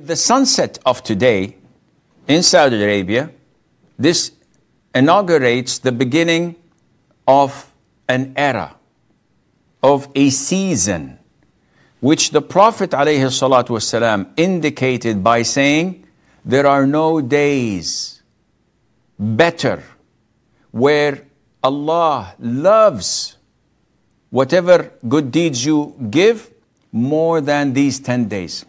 The sunset of today in Saudi Arabia, this inaugurates the beginning of an era, of a season, which the Prophet والسلام, indicated by saying, There are no days better where Allah loves whatever good deeds you give more than these 10 days.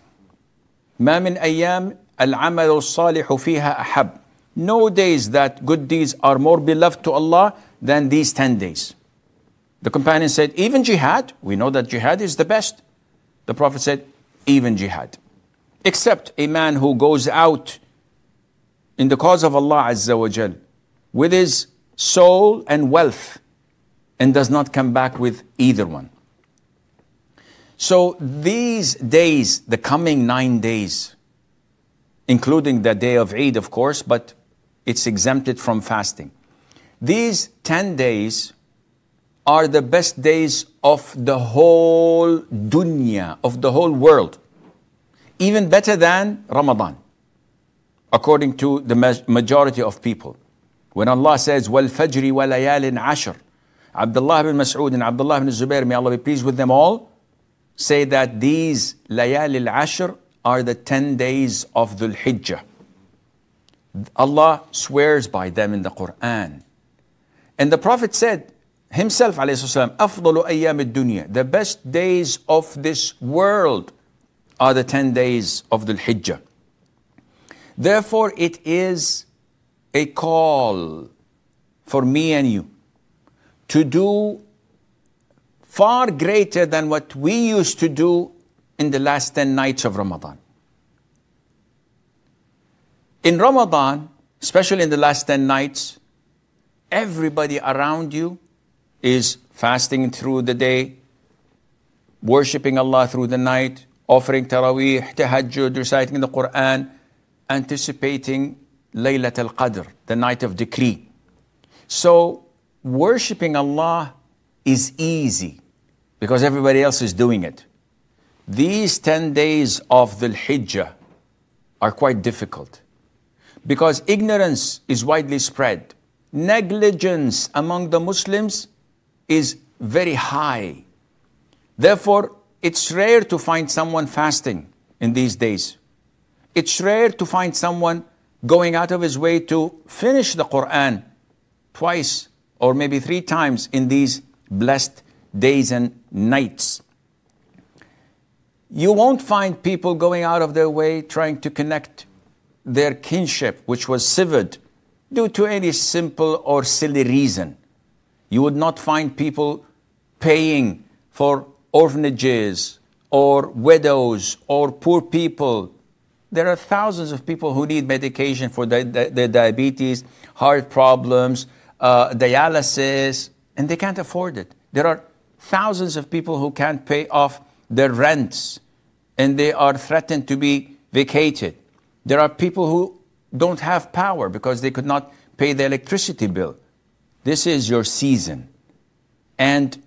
ما من أيام العمل الصالح فيها أحب No days that good deeds are more beloved to Allah than these 10 days. The companion said, even jihad, we know that jihad is the best. The Prophet said, even jihad. Except a man who goes out in the cause of Allah Azza wa Jal with his soul and wealth and does not come back with either one. So these days, the coming nine days, including the day of Eid, of course, but it's exempted from fasting. These 10 days are the best days of the whole dunya, of the whole world. Even better than Ramadan, according to the majority of people. When Allah says, وَالْفَجْرِ وَلَيَالٍ عَشْرٍ Abdullah ibn Mas'ud and Abdullah ibn Zubair, may Allah be pleased with them all, say that these layal al-ashr are the 10 days of Dhul Hijjah. Allah swears by them in the Quran. And the Prophet said himself, والسلام, أفضل أيام الدنيا, the best days of this world are the 10 days of Dhul Hijjah. Therefore, it is a call for me and you to do far greater than what we used to do in the last 10 nights of Ramadan. In Ramadan, especially in the last 10 nights, everybody around you is fasting through the day, worshipping Allah through the night, offering taraweeh, tahajjud, reciting the Quran, anticipating Laylat al Qadr, the night of decree. So, worshipping Allah is easy because everybody else is doing it. These 10 days of the Hijjah are quite difficult because ignorance is widely spread. Negligence among the Muslims is very high. Therefore, it's rare to find someone fasting in these days. It's rare to find someone going out of his way to finish the Quran twice or maybe three times in these blessed days and nights. You won't find people going out of their way trying to connect their kinship, which was severed due to any simple or silly reason. You would not find people paying for orphanages or widows or poor people. There are thousands of people who need medication for their, their diabetes, heart problems, uh, dialysis, and they can't afford it. There are thousands of people who can't pay off their rents and they are threatened to be vacated. There are people who don't have power because they could not pay the electricity bill. This is your season. And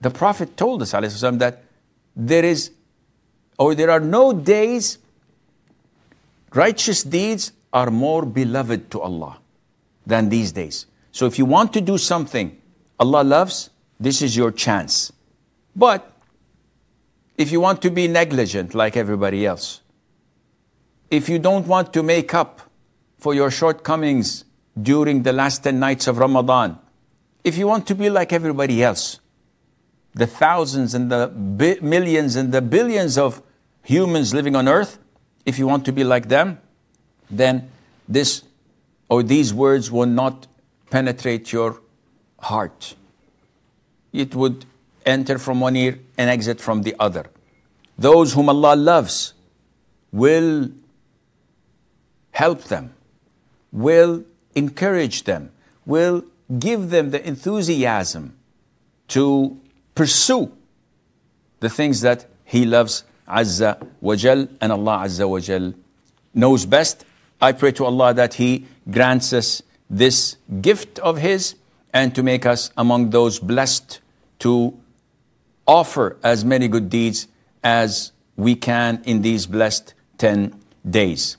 the Prophet told us والسلام, that there is or there are no days righteous deeds are more beloved to Allah than these days. So if you want to do something Allah loves, this is your chance. But if you want to be negligent like everybody else, if you don't want to make up for your shortcomings during the last 10 nights of Ramadan, if you want to be like everybody else, the thousands and the bi- millions and the billions of humans living on earth, if you want to be like them, then this or these words will not penetrate your heart it would enter from one ear and exit from the other. Those whom Allah loves will help them, will encourage them, will give them the enthusiasm to pursue the things that He loves Azza wa Jal, and Allah Azza wa Jal knows best. I pray to Allah that He grants us this gift of His and to make us among those blessed to offer as many good deeds as we can in these blessed 10 days.